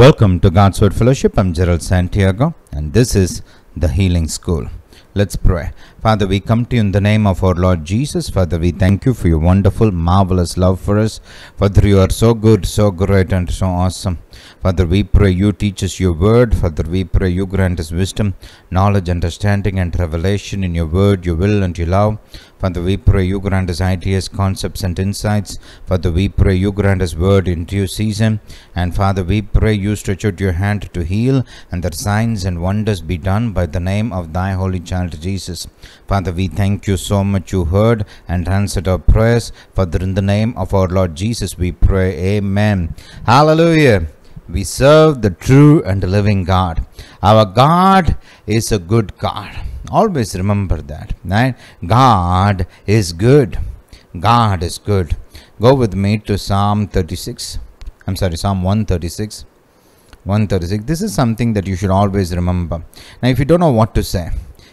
Welcome to God's Word Fellowship. I'm Gerald Santiago, and this is the Healing School. Let's pray. Father, we come to you in the name of our Lord Jesus. Father, we thank you for your wonderful, marvelous love for us. Father, you are so good, so great, and so awesome. Father, we pray you teach us your word. Father, we pray you grant us wisdom, knowledge, understanding, and revelation in your word, your will, and your love. Father, we pray you grant us ideas, concepts, and insights. Father, we pray you grant us word in due season. And Father, we pray you stretch out your hand to heal, and that signs and wonders be done by the name of thy holy child Jesus. Father, we thank you so much you heard and answered our prayers. Father, in the name of our Lord Jesus, we pray. Amen. Hallelujah we serve the true and living God. Our God is a good God. Always remember that, right? God is good. God is good. Go with me to Psalm 36. I'm sorry, Psalm 136. 136. This is something that you should always remember. Now, if you don't know what to say,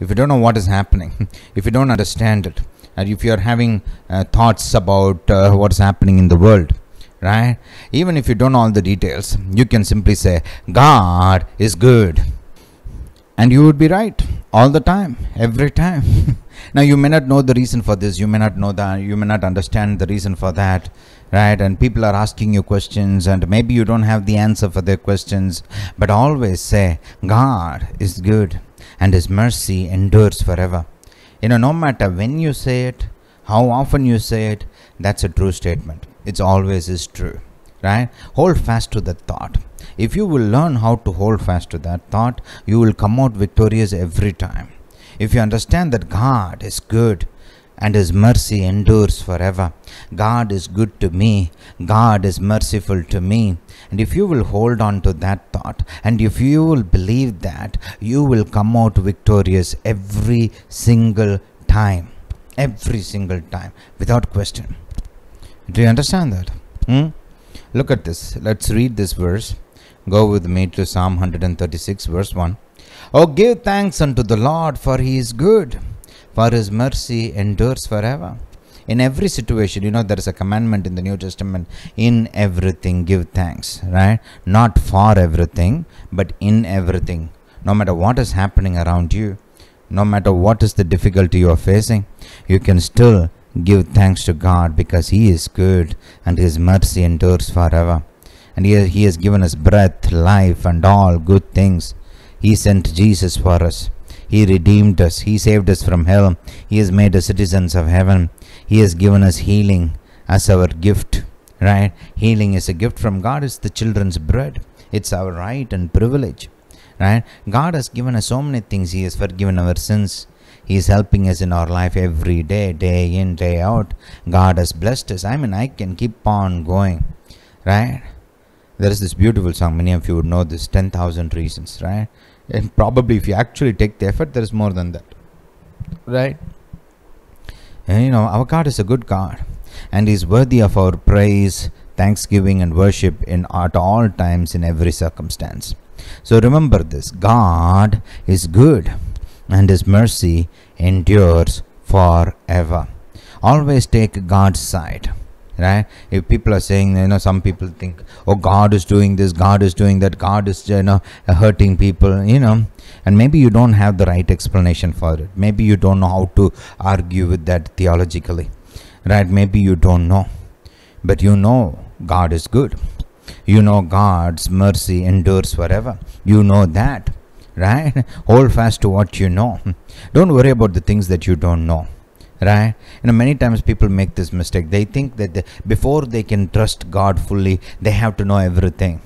if you don't know what is happening, if you don't understand it, and if you are having uh, thoughts about uh, what's happening in the world, right? Even if you don't know all the details, you can simply say, God is good. And you would be right all the time, every time. now, you may not know the reason for this, you may not know that, you may not understand the reason for that, right? And people are asking you questions, and maybe you don't have the answer for their questions, but always say, God is good, and His mercy endures forever. You know, no matter when you say it, how often you say it, that's a true statement it's always is true right hold fast to that thought if you will learn how to hold fast to that thought you will come out victorious every time if you understand that god is good and his mercy endures forever. God is good to me. God is merciful to me. And if you will hold on to that thought and if you will believe that, you will come out victorious every single time. Every single time without question. Do you understand that? Hmm? Look at this. Let's read this verse. Go with me to Psalm 136, verse 1. Oh, give thanks unto the Lord, for he is good, for his mercy endures forever. In every situation, you know, there is a commandment in the New Testament in everything, give thanks, right? Not for everything, but in everything. No matter what is happening around you, no matter what is the difficulty you are facing, you can still Give thanks to God because He is good and His mercy endures forever. And He has given us breath, life, and all good things. He sent Jesus for us. He redeemed us. He saved us from hell. He has made us citizens of heaven. He has given us healing as our gift. Right? Healing is a gift from God. It's the children's bread. It's our right and privilege. Right? God has given us so many things. He has forgiven our sins. He is helping us in our life every day, day in, day out. God has blessed us. I mean, I can keep on going, right? There is this beautiful song, many of you would know this 10,000 Reasons, right? And probably if you actually take the effort, there is more than that, right? And you know, our God is a good God and is worthy of our praise, thanksgiving, and worship in at all times in every circumstance. So remember this God is good and His mercy endures forever. Always take God's side right if people are saying you know some people think oh god is doing this god is doing that god is you know hurting people you know and maybe you don't have the right explanation for it maybe you don't know how to argue with that theologically right maybe you don't know but you know god is good you know god's mercy endures forever you know that right? Hold fast to what you know. Don't worry about the things that you don't know right you know many times people make this mistake they think that they, before they can trust god fully they have to know everything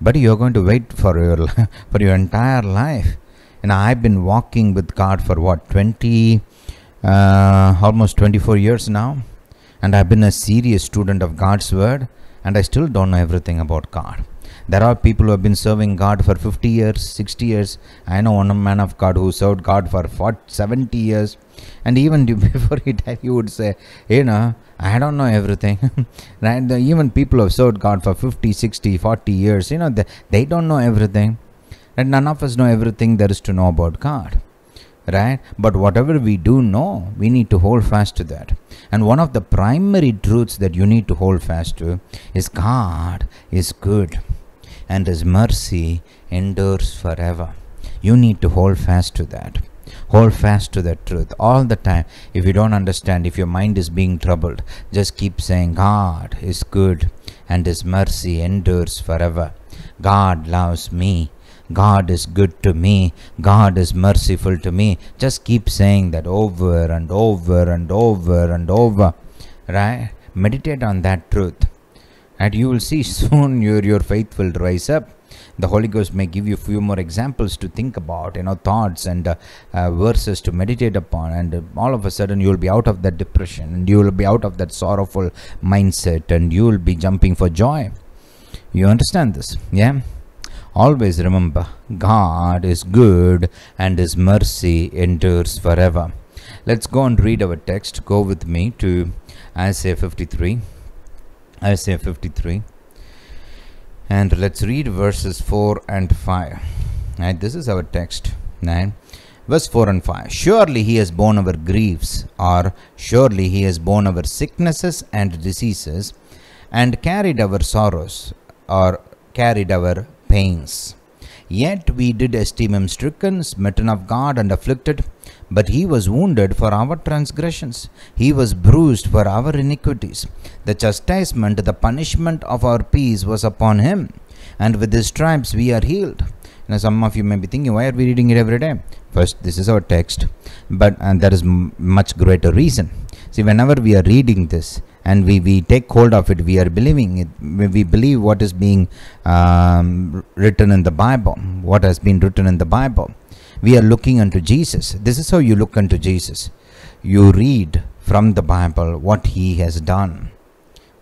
but you're going to wait for your for your entire life and i've been walking with god for what 20 uh, almost 24 years now and i've been a serious student of god's word and i still don't know everything about god there are people who have been serving God for 50 years, 60 years. I know one man of God who served God for 40, 70 years. And even before he died, he would say, You know, I don't know everything. right? even people who have served God for 50, 60, 40 years, you know, they, they don't know everything. And none of us know everything there is to know about God right? But whatever we do know, we need to hold fast to that. And one of the primary truths that you need to hold fast to is God is good and His mercy endures forever. You need to hold fast to that. Hold fast to that truth all the time. If you don't understand, if your mind is being troubled, just keep saying, God is good and His mercy endures forever. God loves me. God is good to me. God is merciful to me. Just keep saying that over and over and over and over. Right? Meditate on that truth and you will see soon your, your faith will rise up the holy ghost may give you a few more examples to think about you know thoughts and uh, uh, verses to meditate upon and uh, all of a sudden you will be out of that depression and you will be out of that sorrowful mindset and you will be jumping for joy you understand this yeah always remember god is good and his mercy endures forever let's go and read our text go with me to isaiah 53 Isaiah 53. And let's read verses 4 and 5. Right, this is our text. Right? Verse 4 and 5. Surely he has borne our griefs, or surely he has borne our sicknesses and diseases, and carried our sorrows, or carried our pains. Yet we did esteem him stricken, smitten of God, and afflicted but he was wounded for our transgressions, he was bruised for our iniquities. The chastisement, the punishment of our peace was upon him, and with his stripes we are healed. Now, some of you may be thinking, why are we reading it every day? First, this is our text, but and there is much greater reason. See, whenever we are reading this and we, we take hold of it, we are believing it, we believe what is being um, written in the Bible, what has been written in the Bible we are looking unto Jesus. This is how you look unto Jesus. You read from the Bible what he has done.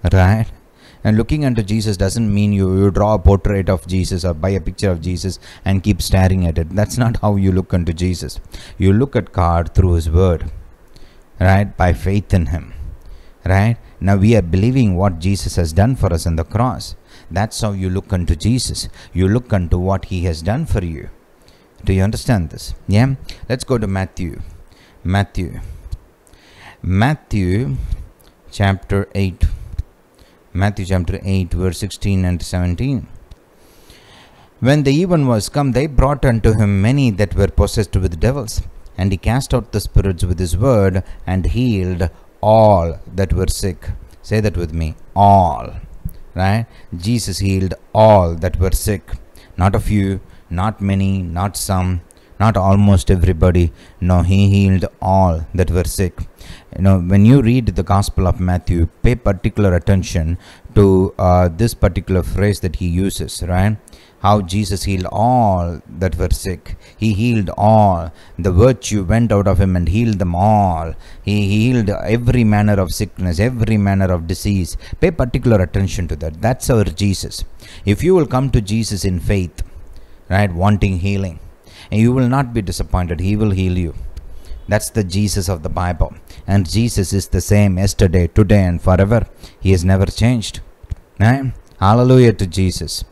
Right? And looking unto Jesus doesn't mean you, you draw a portrait of Jesus or buy a picture of Jesus and keep staring at it. That's not how you look unto Jesus. You look at God through his word. Right? By faith in him. Right? Now we are believing what Jesus has done for us on the cross. That's how you look unto Jesus. You look unto what he has done for you. Do you understand this? Yeah. Let's go to Matthew. Matthew. Matthew chapter 8. Matthew chapter 8, verse 16 and 17. When the even was come, they brought unto him many that were possessed with devils, and he cast out the spirits with his word, and healed all that were sick. Say that with me all. Right? Jesus healed all that were sick. Not a few, not many, not some, not almost everybody. No, he healed all that were sick. You know, when you read the Gospel of Matthew, pay particular attention to uh, this particular phrase that he uses, right? How Jesus healed all that were sick. He healed all. The virtue went out of him and healed them all. He healed every manner of sickness, every manner of disease. Pay particular attention to that. That's our Jesus. If you will come to Jesus in faith, right? Wanting healing. And you will not be disappointed. He will heal you. That's the Jesus of the Bible. And Jesus is the same yesterday, today, and forever. He has never changed. Right? Hallelujah to Jesus.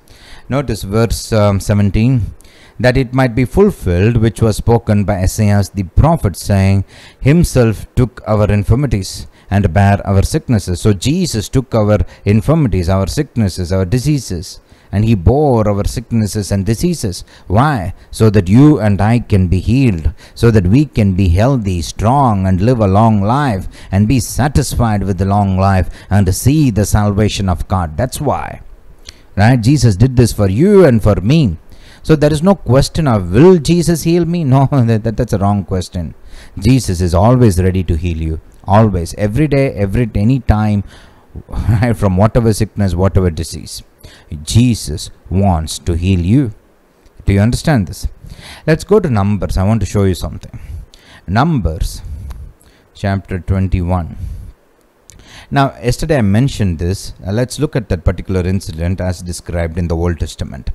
Notice verse um, 17 that it might be fulfilled which was spoken by Isaiah the prophet, saying, Himself took our infirmities and bare our sicknesses. So Jesus took our infirmities, our sicknesses, our diseases, and he bore our sicknesses and diseases. Why? So that you and I can be healed, so that we can be healthy, strong, and live a long life and be satisfied with the long life and see the salvation of God. That's why. Right? Jesus did this for you and for me. So there is no question of will Jesus heal me? No, that, that, that's a wrong question. Jesus is always ready to heal you. Always, every day, every any time, from whatever sickness, whatever disease. Jesus wants to heal you. Do you understand this? Let's go to Numbers. I want to show you something. Numbers chapter 21. Now, yesterday I mentioned this. Uh, let's look at that particular incident as described in the Old Testament.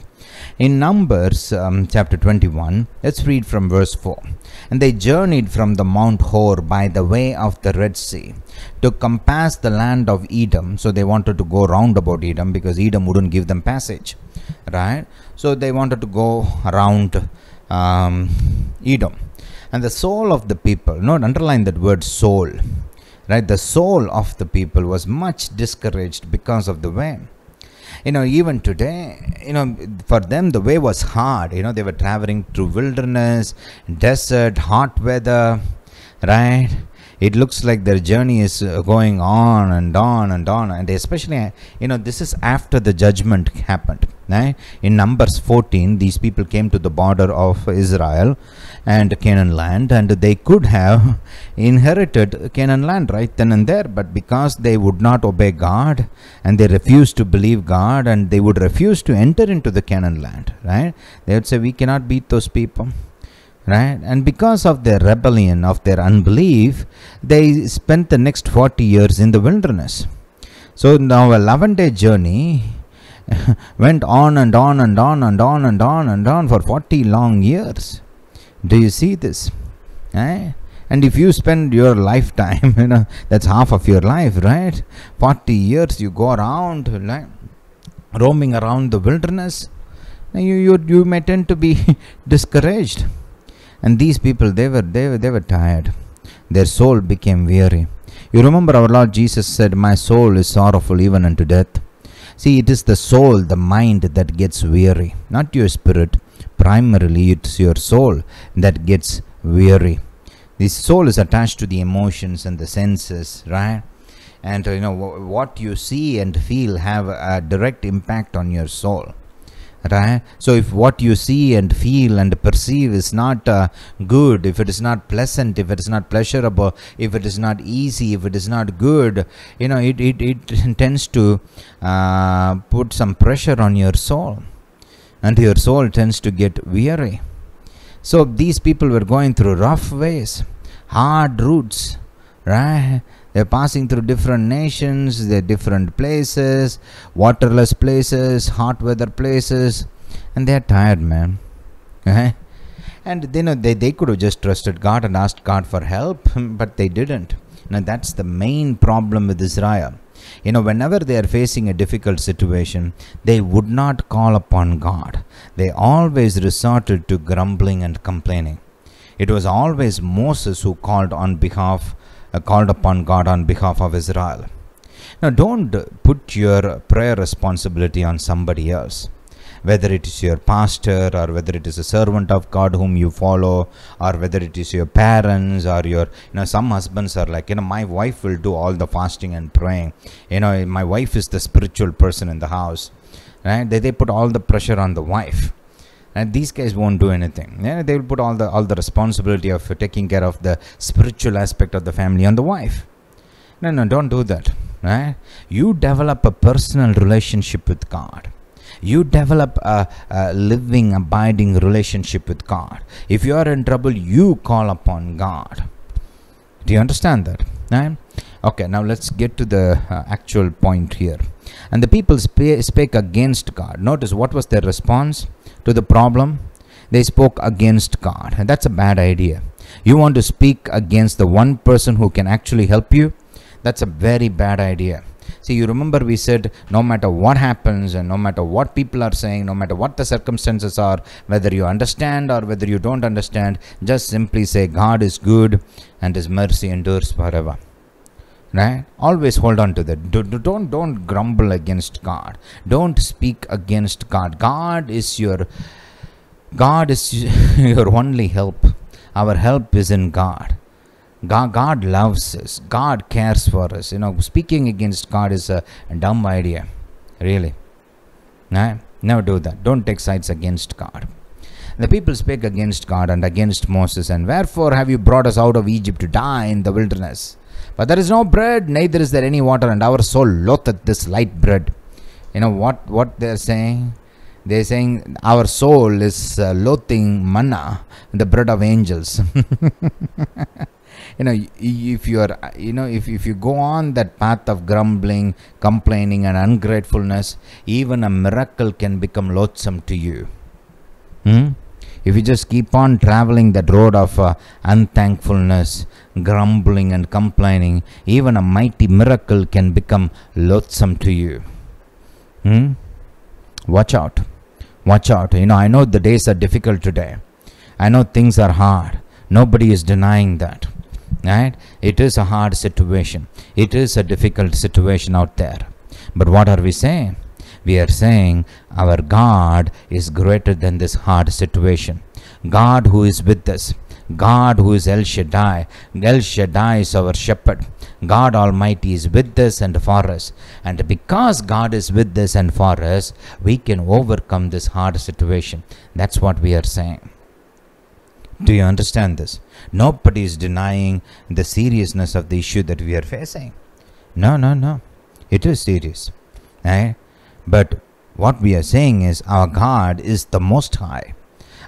In Numbers um, chapter 21, let's read from verse 4. And they journeyed from the Mount Hor by the way of the Red Sea to compass the land of Edom. So they wanted to go round about Edom because Edom wouldn't give them passage, right? So they wanted to go around um, Edom. And the soul of the people, not underline that word soul, right? The soul of the people was much discouraged because of the way you know even today you know for them the way was hard you know they were traveling through wilderness desert hot weather right it looks like their journey is uh, going on and on and on and especially you know this is after the judgment happened in Numbers 14, these people came to the border of Israel and Canaan land, and they could have inherited Canaan land right then and there, but because they would not obey God and they refused to believe God and they would refuse to enter into the Canaan land, right? They would say, We cannot beat those people right and because of their rebellion of their unbelief they spent the next 40 years in the wilderness so now 11 day journey went on and on and on and on and on and on for 40 long years. Do you see this? Eh? And if you spend your lifetime, you know, that's half of your life, right? 40 years you go around, like, roaming around the wilderness, you, you, you may tend to be discouraged. And these people, they were, they were, they were tired. Their soul became weary. You remember our Lord Jesus said, My soul is sorrowful even unto death See, it is the soul, the mind that gets weary, not your spirit. Primarily, it's your soul that gets weary. This soul is attached to the emotions and the senses, right? And you know what you see and feel have a direct impact on your soul right so if what you see and feel and perceive is not uh, good if it is not pleasant if it is not pleasurable if it is not easy if it is not good you know it it, it tends to uh, put some pressure on your soul and your soul tends to get weary so these people were going through rough ways hard routes right they're passing through different nations, they're different places, waterless places, hot weather places, and they're tired, man. Eh? And they know they, they could have just trusted God and asked God for help, but they didn't. Now that's the main problem with Israel. You know, whenever they are facing a difficult situation, they would not call upon God. They always resorted to grumbling and complaining. It was always Moses who called on behalf uh, called upon God on behalf of Israel. Now, don't put your prayer responsibility on somebody else. Whether it is your pastor, or whether it is a servant of God whom you follow, or whether it is your parents, or your, you know, some husbands are like, you know, my wife will do all the fasting and praying. You know, my wife is the spiritual person in the house. Right? They, they put all the pressure on the wife and these guys won't do anything yeah they will put all the all the responsibility of taking care of the spiritual aspect of the family on the wife no no don't do that right you develop a personal relationship with god you develop a, a, living abiding relationship with god if you are in trouble you call upon god do you understand that right? okay now let's get to the uh, actual point here and the people sp- spake against god notice what was their response to the problem, they spoke against God. And that's a bad idea. You want to speak against the one person who can actually help you? That's a very bad idea. See, you remember we said no matter what happens and no matter what people are saying, no matter what the circumstances are, whether you understand or whether you don't understand, just simply say God is good and His mercy endures forever right always hold on to that do, don't don't grumble against god don't speak against god god is your god is your only help our help is in god God, God loves us. God cares for us. You know, speaking against God is a dumb idea, really. Nah, never do that. Don't take sides against God. The people speak against God and against Moses, and wherefore have you brought us out of Egypt to die in the wilderness? But there is no bread, neither is there any water, and our soul loatheth this light bread. You know what, what they're saying? They're saying our soul is uh, loathing manna, the bread of angels. you know if you are you know if, if you go on that path of grumbling complaining and ungratefulness even a miracle can become loathsome to you hmm? if you just keep on traveling that road of uh, unthankfulness, grumbling, and complaining, even a mighty miracle can become loathsome to you. Hmm? Watch out. Watch out. You know, I know the days are difficult today. I know things are hard. Nobody is denying that. Right? It is a hard situation. It is a difficult situation out there. But what are we saying? we are saying our God is greater than this hard situation. God who is with us. God who is El Shaddai. El Shaddai is our shepherd. God Almighty is with us and for us. And because God is with us and for us, we can overcome this hard situation. That's what we are saying. Do you understand this? Nobody is denying the seriousness of the issue that we are facing. No, no, no. It is serious. Right? Eh? But what we are saying is our God is the Most High.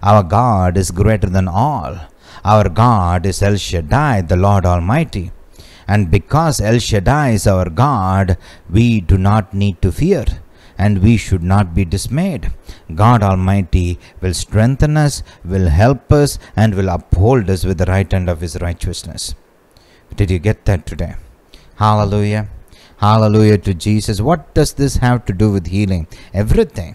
Our God is greater than all. Our God is El Shaddai, the Lord Almighty. And because El Shaddai is our God, we do not need to fear and we should not be dismayed. God Almighty will strengthen us, will help us, and will uphold us with the right hand of His righteousness. Did you get that today? Hallelujah. Hallelujah to Jesus. What does this have to do with healing? Everything.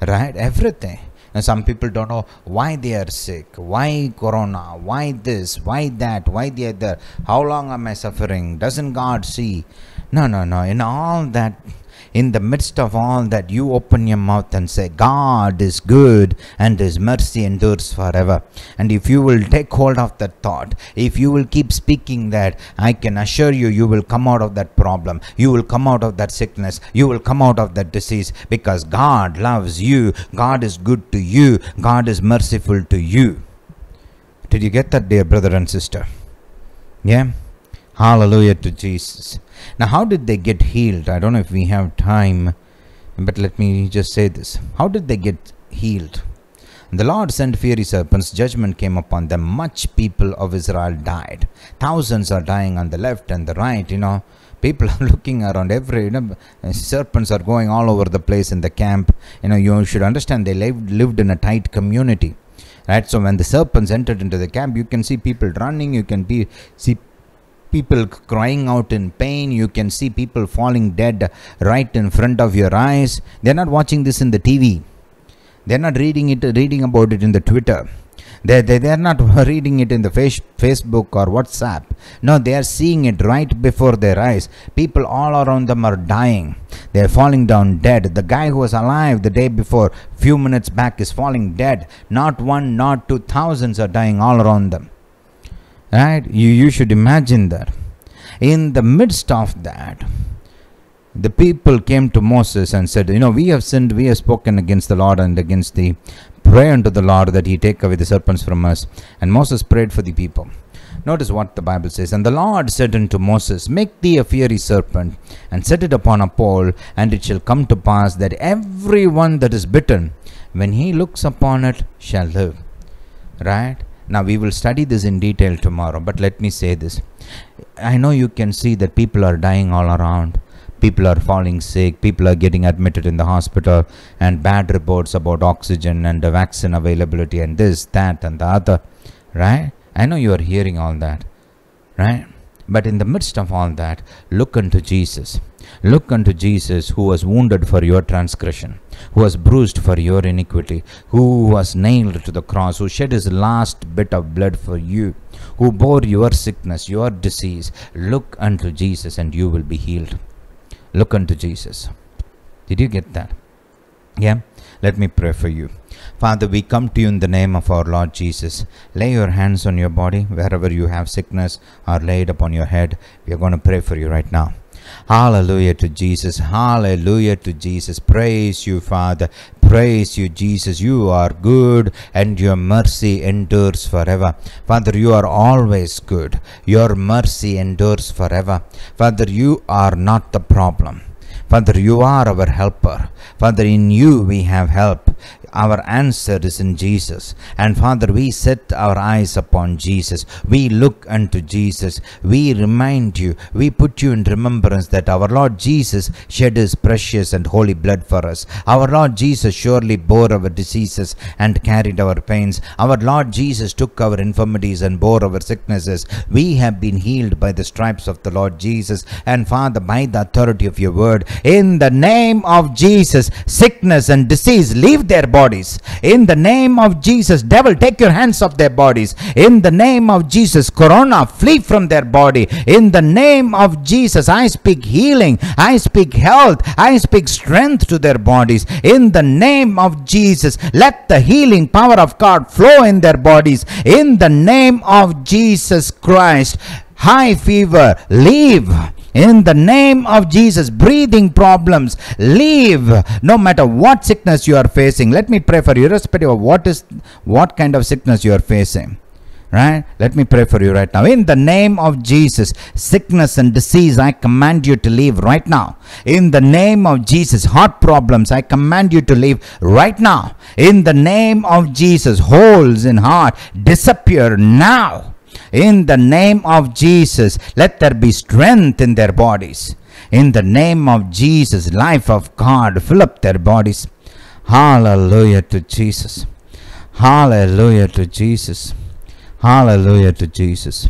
Right? Everything. And some people don't know why they are sick, why corona, why this, why that, why the other, how long am I suffering? Doesn't God see? No, no, no. In all that, in the midst of all that, you open your mouth and say, God is good and His mercy endures forever. And if you will take hold of that thought, if you will keep speaking that, I can assure you, you will come out of that problem. You will come out of that sickness. You will come out of that disease because God loves you. God is good to you. God is merciful to you. Did you get that, dear brother and sister? Yeah? Hallelujah to Jesus. Now, how did they get healed? I don't know if we have time, but let me just say this. How did they get healed? The Lord sent fiery serpents, judgment came upon them. Much people of Israel died. Thousands are dying on the left and the right, you know. People are looking around every, you know, serpents are going all over the place in the camp. You know, you should understand they lived, lived in a tight community right so when the serpents entered into the camp you can see people running you can be see people crying out in pain. You can see people falling dead right in front of your eyes. They're not watching this in the TV. They're not reading it, reading about it in the Twitter. They, they, they're not reading it in the face, Facebook or WhatsApp. No, they are seeing it right before their eyes. People all around them are dying. They're falling down dead. The guy who was alive the day before, few minutes back, is falling dead. Not one, not two, thousands are dying all around them right you you should imagine that in the midst of that the people came to Moses and said, You know, we have sinned, we have spoken against the Lord and against thee. Pray unto the Lord that he take away the serpents from us. And Moses prayed for the people. Notice what the Bible says. And the Lord said unto Moses, Make thee a fiery serpent, and set it upon a pole, and it shall come to pass that every one that is bitten, when he looks upon it, shall live. Right? Now we will study this in detail tomorrow, but let me say this. I know you can see that people are dying all around. People are falling sick, people are getting admitted in the hospital, and bad reports about oxygen and the vaccine availability and this, that, and the other, right? I know you are hearing all that, right? But in the midst of all that, look unto Jesus. Look unto Jesus, who was wounded for your transgression, who was bruised for your iniquity, who was nailed to the cross, who shed his last bit of blood for you, who bore your sickness, your disease. Look unto Jesus, and you will be healed. Look unto Jesus. Did you get that? Yeah? Let me pray for you. Father, we come to you in the name of our Lord Jesus. Lay your hands on your body wherever you have sickness or laid upon your head. We are going to pray for you right now. Hallelujah to Jesus. Hallelujah to Jesus. Praise you, Father. Praise you, Jesus. You are good and your mercy endures forever. Father, you are always good. Your mercy endures forever. Father, you are not the problem. Father, you are our helper. Father, in you we have help. Our answer is in Jesus. And Father, we set our eyes upon Jesus. We look unto Jesus. We remind you, we put you in remembrance that our Lord Jesus shed his precious and holy blood for us. Our Lord Jesus surely bore our diseases and carried our pains. Our Lord Jesus took our infirmities and bore our sicknesses. We have been healed by the stripes of the Lord Jesus. And Father, by the authority of your word, in the name of Jesus, sickness and disease leave their body bodies. In the name of Jesus, devil, take your hands off their bodies. In the name of Jesus, corona, flee from their body. In the name of Jesus, I speak healing. I speak health. I speak strength to their bodies. In the name of Jesus, let the healing power of God flow in their bodies. In the name of Jesus Christ, high fever, leave in the name of Jesus, breathing problems, leave no matter what sickness you are facing. Let me pray for you, irrespective of what is what kind of sickness you are facing right let me pray for you right now in the name of jesus sickness and disease i command you to leave right now in the name of jesus heart problems i command you to leave right now in the name of jesus holes in heart disappear now in the name of Jesus, let there be strength in their bodies. In the name of Jesus, life of God, fill up their bodies. Hallelujah to Jesus. Hallelujah to Jesus. Hallelujah to Jesus.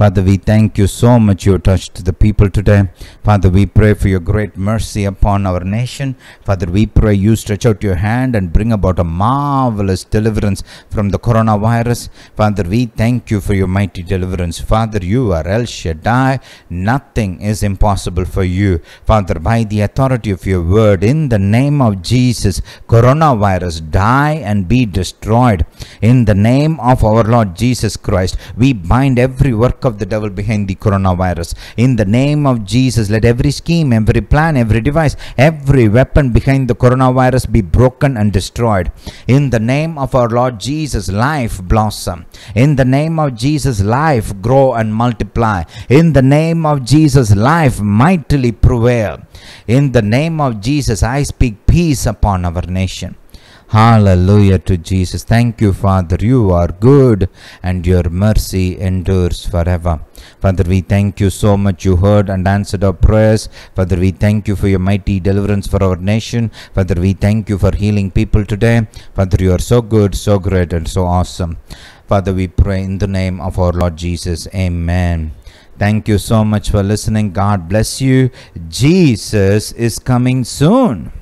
Father, we thank you so much you touched the people today. Father, we pray for your great mercy upon our nation. Father, we pray you stretch out your hand and bring about a marvelous deliverance from the coronavirus. Father, we thank you for your mighty deliverance. Father, you are El Shaddai. Nothing is impossible for you. Father, by the authority of your word, in the name of Jesus, coronavirus, die and be destroyed. In the name of our Lord Jesus Christ, we bind every work of the devil behind the coronavirus. In the name of Jesus, let every scheme, every plan, every device, every weapon behind the coronavirus be broken and destroyed. In the name of our Lord Jesus, life blossom. In the name of Jesus, life grow and multiply. In the name of Jesus, life mightily prevail. In the name of Jesus, I speak peace upon our nation. Hallelujah to Jesus. Thank you, Father. You are good and your mercy endures forever. Father, we thank you so much. You heard and answered our prayers. Father, we thank you for your mighty deliverance for our nation. Father, we thank you for healing people today. Father, you are so good, so great, and so awesome. Father, we pray in the name of our Lord Jesus. Amen. Thank you so much for listening. God bless you. Jesus is coming soon.